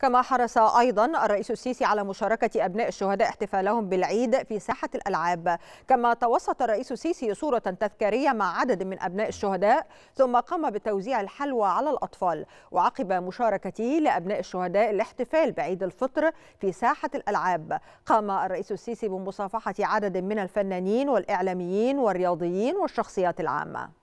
كما حرص أيضا الرئيس السيسي على مشاركة أبناء الشهداء احتفالهم بالعيد في ساحة الألعاب كما توسط الرئيس السيسي صورة تذكارية مع عدد من أبناء الشهداء ثم قام بتوزيع الحلوى على الأطفال وعقب مشاركته لأبناء الشهداء الاحتفال بعيد الفطر في ساحة الألعاب قام الرئيس السيسي بمصافحة عدد من الفنانين والإعلاميين والرياضيين والشخصيات العامة